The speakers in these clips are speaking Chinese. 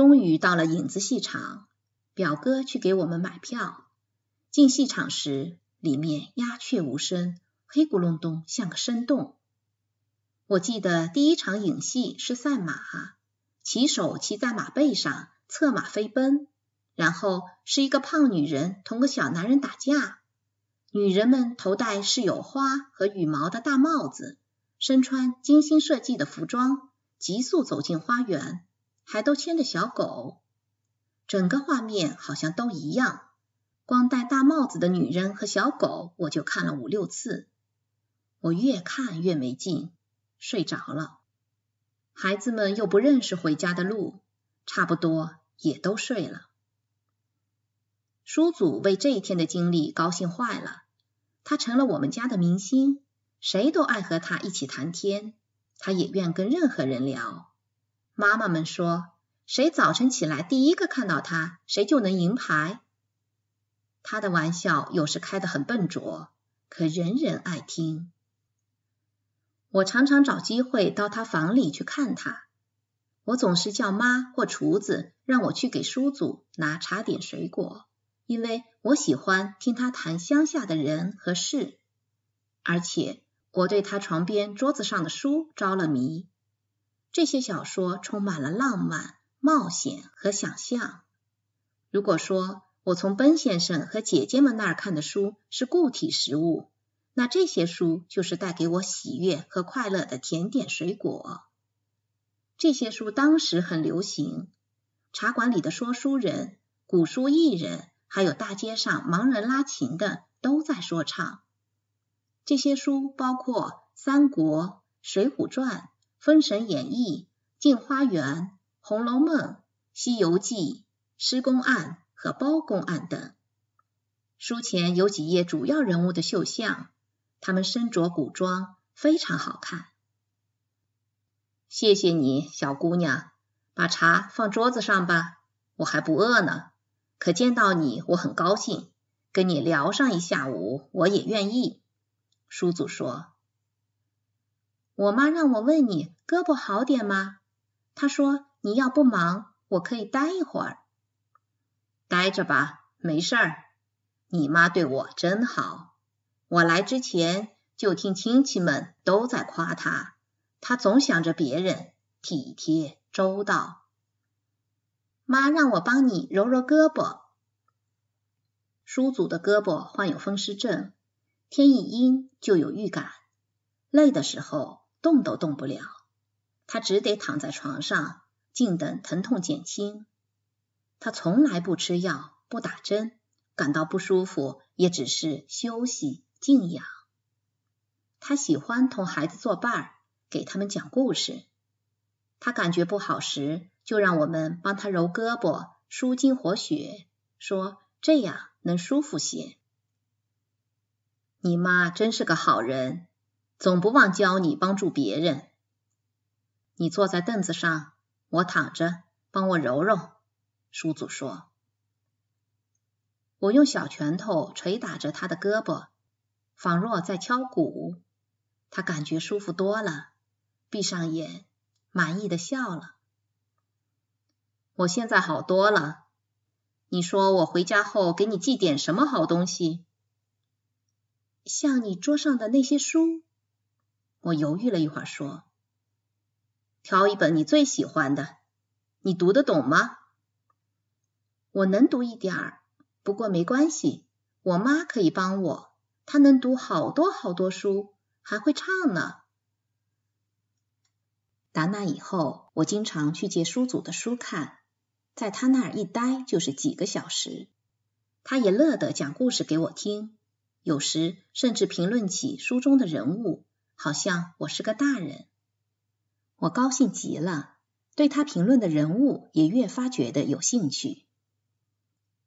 终于到了影子戏场，表哥去给我们买票。进戏场时，里面鸦雀无声，黑咕隆咚，像个深洞。我记得第一场影戏是赛马，骑手骑在马背上，策马飞奔。然后是一个胖女人同个小男人打架。女人们头戴是有花和羽毛的大帽子，身穿精心设计的服装，急速走进花园。还都牵着小狗，整个画面好像都一样。光戴大帽子的女人和小狗，我就看了五六次。我越看越没劲，睡着了。孩子们又不认识回家的路，差不多也都睡了。叔祖为这一天的经历高兴坏了，他成了我们家的明星，谁都爱和他一起谈天，他也愿跟任何人聊。妈妈们说，谁早晨起来第一个看到他，谁就能赢牌。他的玩笑有时开得很笨拙，可人人爱听。我常常找机会到他房里去看他。我总是叫妈或厨子让我去给叔祖拿茶点水果，因为我喜欢听他谈乡下的人和事，而且我对他床边桌子上的书着了迷。这些小说充满了浪漫、冒险和想象。如果说我从奔先生和姐姐们那儿看的书是固体食物，那这些书就是带给我喜悦和快乐的甜点、水果。这些书当时很流行，茶馆里的说书人、古书艺人，还有大街上盲人拉琴的都在说唱。这些书包括《三国》《水浒传》。《封神演义》《镜花缘》《红楼梦》《西游记》《施公案》和《包公案》等书前有几页主要人物的绣像，他们身着古装，非常好看。谢谢你，小姑娘，把茶放桌子上吧，我还不饿呢。可见到你，我很高兴，跟你聊上一下午，我也愿意。书祖说。我妈让我问你胳膊好点吗？她说你要不忙，我可以待一会儿。待着吧，没事儿。你妈对我真好，我来之前就听亲戚们都在夸她，她总想着别人，体贴周到。妈让我帮你揉揉胳膊。叔祖的胳膊患有风湿症，天一阴就有预感，累的时候。动都动不了，他只得躺在床上静等疼痛减轻。他从来不吃药、不打针，感到不舒服也只是休息静养。他喜欢同孩子作伴儿，给他们讲故事。他感觉不好时，就让我们帮他揉胳膊、舒筋活血，说这样能舒服些。你妈真是个好人。总不忘教你帮助别人。你坐在凳子上，我躺着，帮我揉揉。叔祖说：“我用小拳头捶打着他的胳膊，仿若在敲鼓。”他感觉舒服多了，闭上眼，满意的笑了。我现在好多了。你说我回家后给你寄点什么好东西？像你桌上的那些书？我犹豫了一会儿，说：“挑一本你最喜欢的，你读得懂吗？”“我能读一点儿，不过没关系，我妈可以帮我，她能读好多好多书，还会唱呢。”打那以后，我经常去借书组的书看，在他那儿一待就是几个小时，他也乐得讲故事给我听，有时甚至评论起书中的人物。好像我是个大人，我高兴极了，对他评论的人物也越发觉得有兴趣。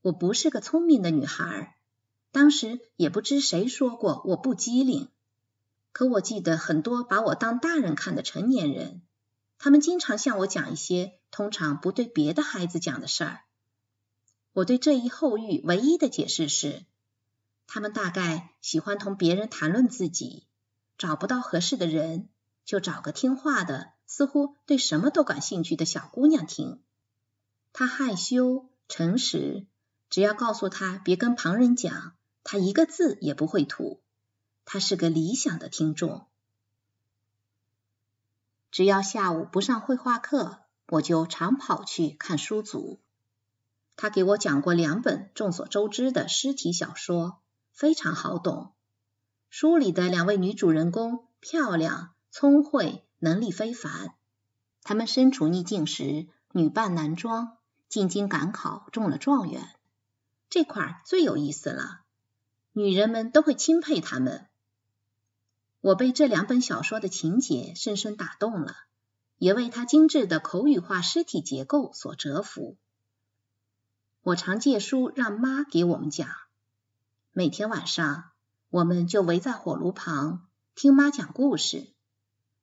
我不是个聪明的女孩，当时也不知谁说过我不机灵，可我记得很多把我当大人看的成年人，他们经常向我讲一些通常不对别的孩子讲的事儿。我对这一后遇唯一的解释是，他们大概喜欢同别人谈论自己。找不到合适的人，就找个听话的、似乎对什么都感兴趣的小姑娘听。她害羞、诚实，只要告诉她别跟旁人讲，她一个字也不会吐。她是个理想的听众。只要下午不上绘画课，我就常跑去看书组。他给我讲过两本众所周知的诗体小说，非常好懂。书里的两位女主人公漂亮、聪慧、能力非凡。她们身处逆境时，女扮男装进京赶考，中了状元。这块最有意思了，女人们都会钦佩她们。我被这两本小说的情节深深打动了，也为她精致的口语化尸体结构所折服。我常借书让妈给我们讲，每天晚上。我们就围在火炉旁听妈讲故事，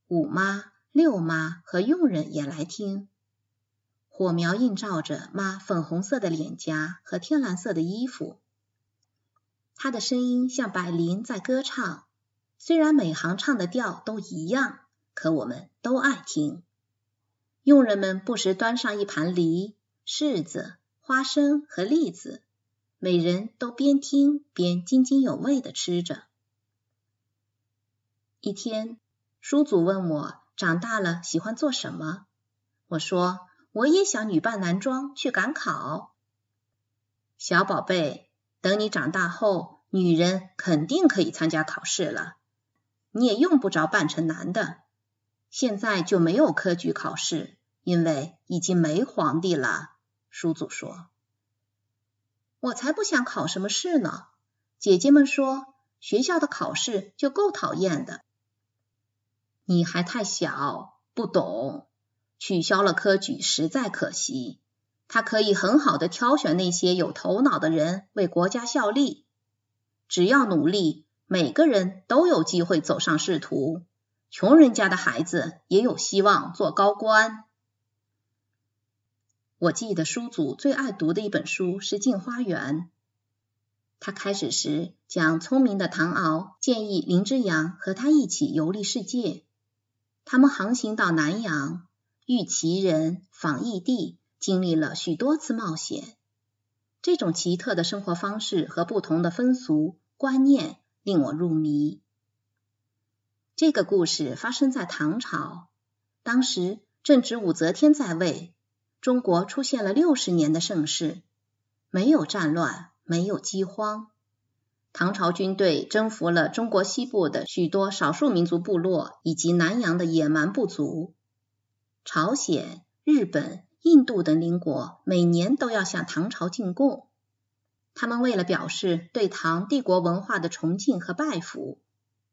五妈、六妈和佣人也来听。火苗映照着妈粉红色的脸颊和天蓝色的衣服，她的声音像百灵在歌唱。虽然每行唱的调都一样，可我们都爱听。佣人们不时端上一盘梨、柿子、花生和栗子。每人都边听边津津有味的吃着。一天，叔祖问我长大了喜欢做什么，我说我也想女扮男装去赶考。小宝贝，等你长大后，女人肯定可以参加考试了，你也用不着扮成男的。现在就没有科举考试，因为已经没皇帝了。叔祖说。我才不想考什么试呢！姐姐们说，学校的考试就够讨厌的。你还太小，不懂。取消了科举，实在可惜。他可以很好的挑选那些有头脑的人为国家效力。只要努力，每个人都有机会走上仕途。穷人家的孩子也有希望做高官。我记得叔祖最爱读的一本书是《镜花缘》。他开始时讲聪明的唐敖建议林之阳和他一起游历世界，他们航行到南洋，遇奇人，访异地，经历了许多次冒险。这种奇特的生活方式和不同的风俗观念令我入迷。这个故事发生在唐朝，当时正值武则天在位。中国出现了六十年的盛世，没有战乱，没有饥荒。唐朝军队征服了中国西部的许多少数民族部落以及南洋的野蛮部族。朝鲜、日本、印度等邻国每年都要向唐朝进贡。他们为了表示对唐帝国文化的崇敬和拜服，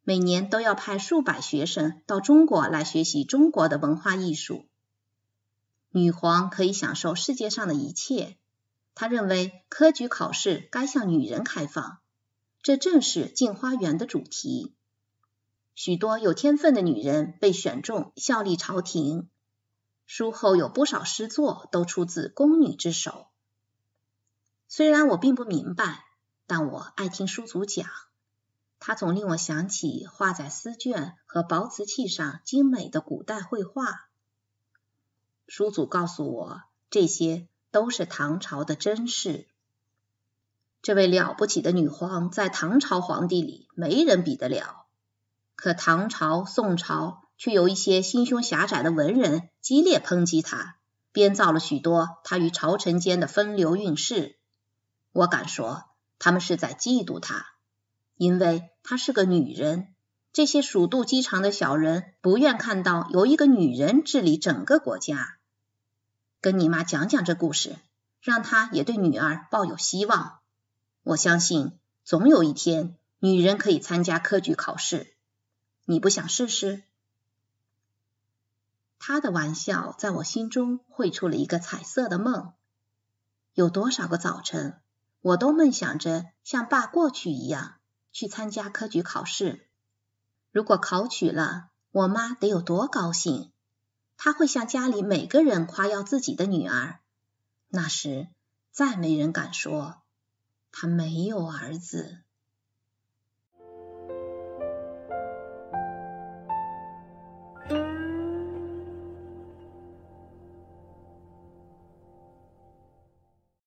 每年都要派数百学生到中国来学习中国的文化艺术。女皇可以享受世界上的一切。她认为科举考试该向女人开放，这正是《镜花缘》的主题。许多有天分的女人被选中效力朝廷。书后有不少诗作都出自宫女之手。虽然我并不明白，但我爱听书祖讲，他总令我想起画在丝绢和薄瓷器上精美的古代绘画。书祖告诉我，这些都是唐朝的真事。这位了不起的女皇在唐朝皇帝里没人比得了，可唐朝、宋朝却有一些心胸狭窄的文人激烈抨击她，编造了许多她与朝臣间的风流韵事。我敢说，他们是在嫉妒她，因为她是个女人。这些鼠肚鸡肠的小人不愿看到由一个女人治理整个国家。跟你妈讲讲这故事，让她也对女儿抱有希望。我相信，总有一天，女人可以参加科举考试。你不想试试？他的玩笑在我心中绘出了一个彩色的梦。有多少个早晨，我都梦想着像爸过去一样去参加科举考试。如果考取了，我妈得有多高兴！他会向家里每个人夸耀自己的女儿，那时再没人敢说他没有儿子。